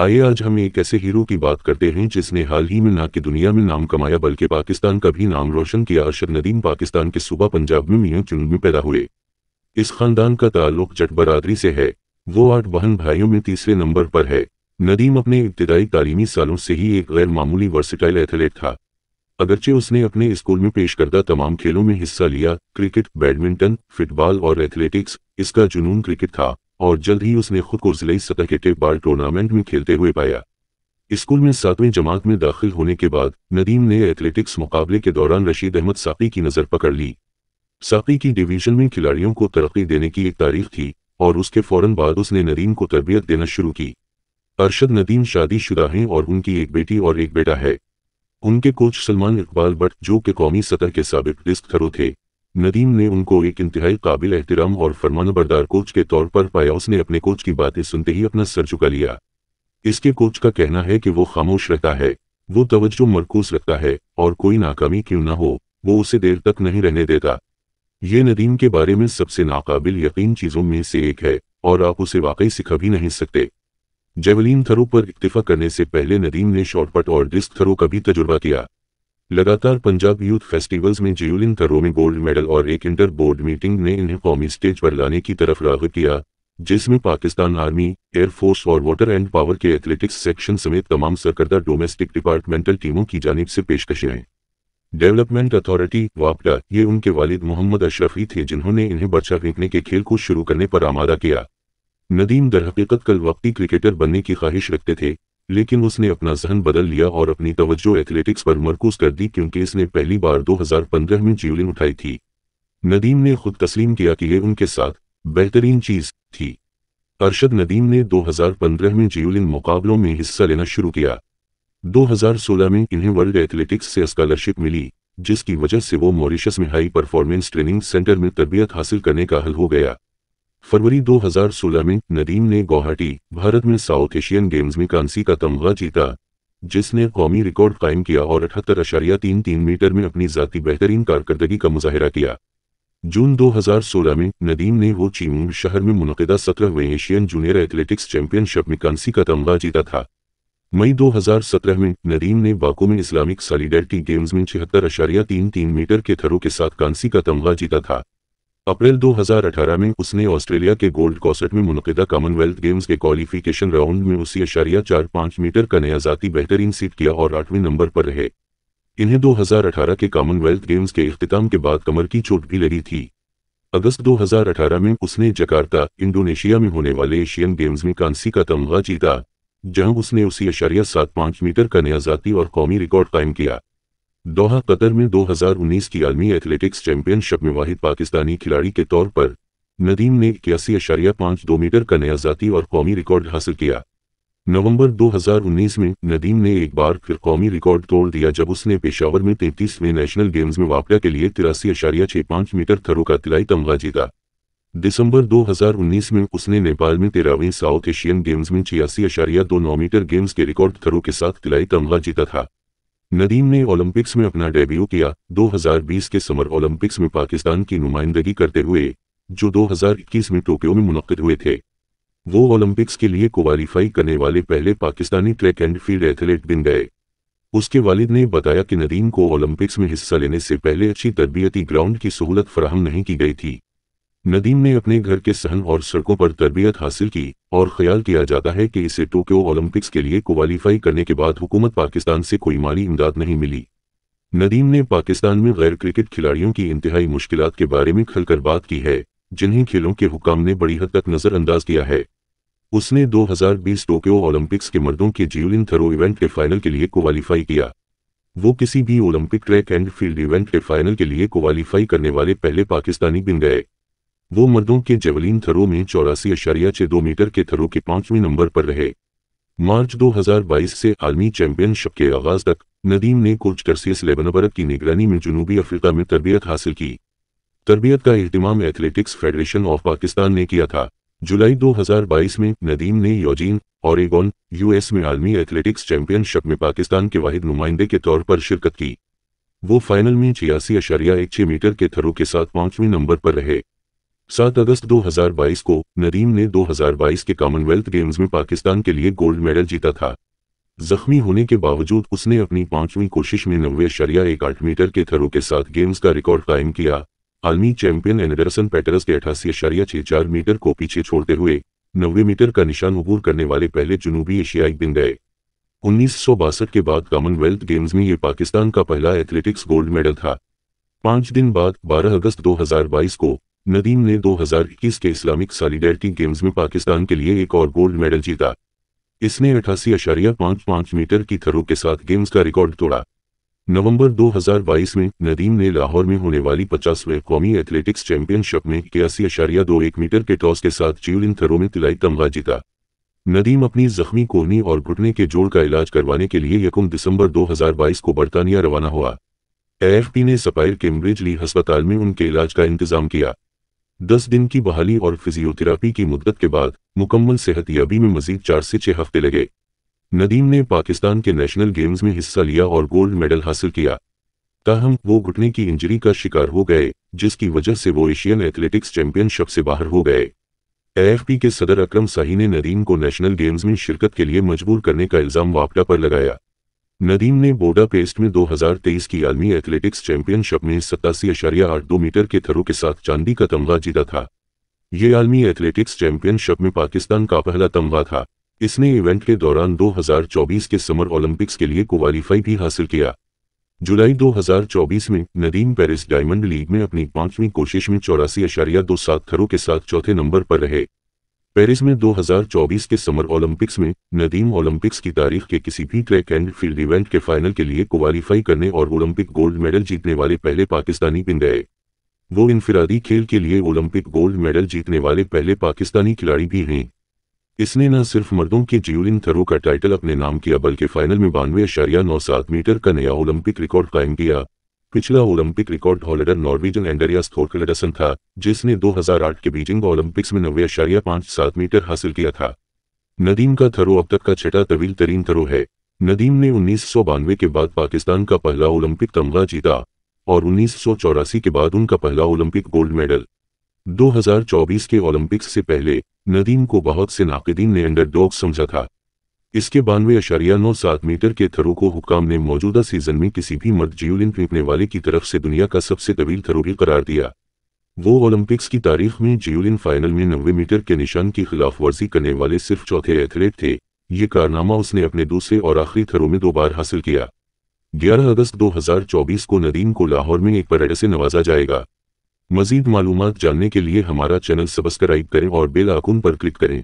आइए आज हम एक ऐसे हीरो की बात करते हैं जिसने हाल ही में ना कि दुनिया में नाम कमाया बल्कि पाकिस्तान का भी नाम रोशन किया अरशद नदीम पाकिस्तान के सूबा पंजाब में मियाँ चुन में पैदा हुए इस खानदान का ताल्लुक जट बरादरी से है वो आठ बहन भाइयों में तीसरे नंबर पर है नदीम अपने इब्तदाई तालीमी सालों से ही एक गैर मामूली वर्सिटाइल एथलीट था अगरचे उसने अपने स्कूल में पेश करदा तमाम खेलों में हिस्सा लिया क्रिकेट बैडमिंटन फुटबॉल और एथलेटिक्स इसका जुनून क्रिकेट था और जल्द ही उसने खुद को जिले सतह के टेप बार टूर्नामेंट में खेलते हुए पाया स्कूल में सातवें जमात में दाखिल होने के बाद नदीम ने एथलेटिक्स मुकाबले के दौरान रशीद अहमद साकी की नज़र पकड़ ली साकी की डिवीजन में खिलाड़ियों को तरक्की देने की एक तारीख थी और उसके फौरन बाद उसने नदीम को तरबियत देना शुरू की अरशद नदीम शादीशुदा हैं और उनकी एक बेटी और एक बेटा है उनके कोच सलमान इकबाल भट्ट जो कि कौमी सतह के सबक डिस्क थरू थे नदीम ने उनको एक इंतहाई काबिल एहतराम और फरमान बरदार कोच के तौर पर पाया उसने अपने कोच की बातें सुनते ही अपना सर झुका लिया इसके कोच का कहना है कि वो खामोश रहता है वो तवज्जो मरकोज रखता है और कोई नाकामी क्यों ना हो वो उसे देर तक नहीं रहने देता ये नदीम के बारे में सबसे नाकाबिल यकीन चीज़ों में से एक है और आप उसे वाकई सिखा भी नहीं सकते जेवलिन थरो पर इक्तफा करने से पहले नदीम ने शॉर्टपट और डिस्क थरो का भी तजुर्बा किया लगातार पंजाब यूथ फेस्टिवल्स में जियोलिन तरो में गोल्ड मेडल और एक इंटर बोर्ड मीटिंग ने इन्हें कौमी स्टेज पर लाने की तरफ रागब किया जिसमें पाकिस्तान आर्मी एयरफोर्स और वाटर एंड पावर के एथलेटिक्स सेक्शन समेत तमाम सरकर्दा डोमेस्टिक डिपार्टमेंटल टीमों की जानब से पेशकशें डेवलपमेंट अथॉरिटी वापडा ये उनके वालिद मोहम्मद अशरफी थे जिन्होंने इन्हें बच्चा फेंकने के खेल को शुरू करने पर आमादा किया नदीम दरहकीकत कल वक्ती क्रिकेटर बनने की ख्वाहिश रखते थे लेकिन उसने अपना जहन बदल लिया और अपनी तवज्जो एथलेटिक्स पर मरकूज कर दी क्योंकि इसने पहली बार 2015 में जीवलिन उठाई थी नदीम ने खुद तस्लीम किया कि यह उनके साथ बेहतरीन चीज थी अरशद नदीम ने 2015 में जीवलिन मुकाबलों में हिस्सा लेना शुरू किया 2016 में इन्हें वर्ल्ड एथलेटिक्स से स्कॉलरशिप मिली जिसकी वजह से वो मॉरिशस में हाई परफॉर्मेंस ट्रेनिंग सेंटर में तरबियत हासिल करने का हल हो गया फरवरी 2016 में नदीम ने गुवाहाटी भारत में साउथ एशियन गेम्स में कांसी का तमगा जीता जिसने कौमी रिकॉर्ड कायम किया और अठहत्तर अशारिया तीन तीन मीटर में अपनी जाती बेहतरीन कारकर्दगी का मुजाहरा किया जून 2016 में नदीम ने वो चीमूर शहर में मुनदा सत्रहवें एशियन जूनियर एथलेटिक्स चैंपियनशिप में कांसी का तमगा जीता था मई 2017 में नदीम ने बाकू में इस्लामिक सॉलिडेरिटी गेम्स में छिहत्तर अशारिया तीन तीन मीटर के थरों के साथ कांसी का तमगा जीता था अप्रैल 2018 में उसने ऑस्ट्रेलिया के गोल्ड कॉसट में मुनदा कॉमनवेल्थ गेम्स के क्वालिफिकेशन राउंड में उसी अशारिया चार पाँच मीटर का नया जाती बेहतरीन सीट किया और आठवें नंबर पर रहे इन्हें 2018 के कॉमनवेल्थ गेम्स के अख्ताम के बाद कमर की चोट भी लगी थी अगस्त 2018 में उसने जकार्ता इंडोनेशिया में होने वाले एशियन गेम्स में कांसी का तमगा जीता जहां उसने उसी अशारिया सात पाँच मीटर का नया जाती और कौमी रिकॉर्ड कायम किया दोहा कतर में 2019 की आलमी एथलेटिक्स चैंपियनशिप में वाहिद पाकिस्तानी खिलाड़ी के तौर पर नदीम ने इक्यासी अशारिया पाँच दो मीटर का नया जाति और कौमी रिकॉर्ड हासिल किया नवंबर 2019 में नदीम ने एक बार फिर कौमी रिकॉर्ड तोड़ दिया जब उसने पेशावर में तैंतीसवें नेशनल गेम्स में वापरा के लिए तिरासी अशारिया छह पाँच मीटर थरों का तिलाई तमगा जीता दिसंबर 2019 में उसने नेपाल में तेरहवें साउथ एशियन गेम्स में छियासी अशारिया दो नौ मीटर गेम्स के रिकॉर्ड थरों के साथ तिलाई तमगा जीता था नदीम ने ओलंपिक्स में अपना डेब्यू किया 2020 के समर ओलंपिक्स में पाकिस्तान की नुमाइंदगी करते हुए जो 2021 में टोक्यो में मुनद हुए थे वो ओलंपिक्स के लिए क्वालिफाई करने वाले पहले Pakistani track and field athlete बन गए उसके वालिद ने बताया कि नदीम को ओलंपिक्स में हिस्सा लेने से पहले अच्छी तरबियती ग्राउंड की सहूलत फराहम नहीं की गई थी नदीम ने अपने घर के सहन और सड़कों पर तरबियत हासिल की और ख्याल किया जाता है कि इसे टोक्यो ओलंपिक्स के लिए क्वालिफाई करने के बाद हुकूमत पाकिस्तान से कोई माली इमदाद नहीं मिली नदीम ने पाकिस्तान में गैर क्रिकेट खिलाड़ियों की इंतहाई मुश्किल के बारे में खुलकर बात की है जिन्हें खेलों के हुकाम ने बड़ी हद तक नज़रअंदाज किया है उसने 2020 टोक्यो ओलंपिक्स के मर्दों के जीवलिन थरो इवेंट के फाइनल के लिए क्वालिफाई किया वो किसी भी Olympic track and field event के फाइनल के लिए क्वालिफाई करने वाले पहले पाकिस्तानी बन गए वो मर्दों के जेवलिन थरों में चौरासी अशारिया छः दो मीटर के थरों के पांचवें नंबर पर रहे मार्च 2022 से आलमी चैंपियनशिप के आगाज तक नदीम ने कोच कर्सियस लेबनबर्ग की निगरानी में जनूबी अफ्रीका में तरबियत हासिल की तरबियत का अहतमाम एथलेटिक्स फेडरेशन ऑफ पाकिस्तान ने किया था जुलाई 2022 में नदीम ने योजीन और यूएस में आलमी एथलेटिक्स चैंपियनशिप में पाकिस्तान के वाहिद नुमाइंदे के तौर पर शिरकत की वो फाइनल में छियासी अशारिया एक मीटर के थरों के साथ पांचवें नंबर पर रहे सात अगस्त 2022 को नरीम ने 2022 के कॉमनवेल्थ गेम्स में पाकिस्तान के लिए गोल्ड मेडल जीता था जख्मी होने के बावजूद उसने अपनी पांचवीं कोशिश में नब्बे शरिया एक आठ मीटर के थरों के साथ गेम्स का रिकॉर्ड कायम किया आलमी चैंपियन एंडरसन पैटरस के अठासी शरिया छह चार मीटर को पीछे छोड़ते हुए नब्बे मीटर का निशान उबूर करने वाले पहले जुनूबी एशियाई दिन गए उन्नीस के बाद कॉमनवेल्थ गेम्स में ये पाकिस्तान का पहला एथलेटिक्स गोल्ड मेडल था पांच दिन बाद 12 अगस्त 2022 को नदीम ने 2021 के इस्लामिक सॉलिडेरिटी गेम्स में पाकिस्तान के लिए एक और गोल्ड मेडल जीता इसने अठासी अशारिया पांच पांच मीटर की थरों के साथ गेम्स का रिकॉर्ड तोड़ा नवंबर 2022 में नदीम ने लाहौर में होने वाली पचासवें कौमी एथलेटिक्स चैंपियनशिप में इक्यासी अशारिया दो एक मीटर के टॉस के साथ चीवलिन थरों में तिलाई तमगा जीता नदीम अपनी जख्मी कोहनी और घुटने के जोड़ का इलाज करवाने के लिए यकुम दिसंबर 2022 को बरतानिया रवाना हुआ एएफपी ने सपायर केम्ब्रिज ली अस्पताल में उनके इलाज का इंतजाम किया दस दिन की बहाली और फिजियोथेरापी की मुद्दत के बाद मुकम्मल सेहत याबी में मजीद चार से छह हफ्ते लगे नदीम ने पाकिस्तान के नेशनल गेम्स में हिस्सा लिया और गोल्ड मेडल हासिल किया ताहम वो घुटने की इंजरी का शिकार हो गए जिसकी वजह से वो एशियन एथलेटिक्स चैंपियनशिप से बाहर हो गए एएफपी के सदर अकरम साही ने नदीम को नेशनल गेम्स में शिरकत के लिए मजबूर करने का इल्ज़ाम वापटा पर लगाया नदीम ने बोडापेस्ट में 2023 की आलमी एथलेटिक्स चैंपियनशिप में सतासी अशारिया आठ दो मीटर के थरों के साथ चांदी का तमगा जीता था ये आलमी एथलेटिक्स चैंपियनशिप में पाकिस्तान का पहला तमगा था इसने इवेंट के दौरान 2024 के समर ओलंपिक्स के लिए क्वालिफाई भी हासिल किया जुलाई 2024 में नदीम पेरिस डायमंड लीग में अपनी पांचवीं कोशिश में चौरासी दो सात थरों के साथ चौथे नंबर पर रहे पेरिस में 2024 के समर ओलंपिक्स में नदीम ओलंपिक्स की तारीख के किसी भी ट्रैक एंड फील्ड इवेंट के फाइनल के लिए क्वालिफाई करने और ओलंपिक गोल्ड मेडल जीतने वाले पहले पाकिस्तानी बन गए वो इनफरादी खेल के लिए ओलंपिक गोल्ड मेडल जीतने वाले पहले पाकिस्तानी खिलाड़ी भी हैं इसने न सिर्फ मर्दों के ज्यूलिन थरो का टाइटल अपने नाम किया बल्कि फाइनल में बानवे मीटर का नया ओलंपिक रिकॉर्ड कायम किया पिछला Olympic record holder Norwegian Andreas Thorkildsen था जिसने 2008 के बीजिंग ओलंपिक्स में नब्बे अशारिया पांच सात मीटर हासिल किया था नदीम का थरो अब तक का छठा तवील तरीन थरो है नदीम ने उन्नीस के बाद पाकिस्तान का पहला ओलंपिक तमगा जीता और उन्नीस के बाद उनका पहला ओलंपिक गोल्ड मेडल 2024 के ओलंपिक्स से पहले नदीम को बहुत से नाकदीन ने अंडर समझा था इसके बानवे अशारिया नौ सात मीटर के थरों को हुकाम ने मौजूदा सीजन में किसी भी मर्द जीवलिन फेंकने वाले की तरफ से दुनिया का सबसे तवील थरूरी करार दिया वो ओलंपिक्स की तारीख में जीवलिन फाइनल में नब्बे मीटर के निशान की खिलाफ वर्जी करने वाले सिर्फ चौथे एथलीट थे ये कारनामा उसने अपने दूसरे और आखिरी थरों में दो बार हासिल किया 11 अगस्त 2024 को नदीम को लाहौर में एक परेड से नवाजा जाएगा मजीद मालूम जानने के लिए हमारा चैनल सब्सक्राइब करें और बेलाकून पर क्लिक करें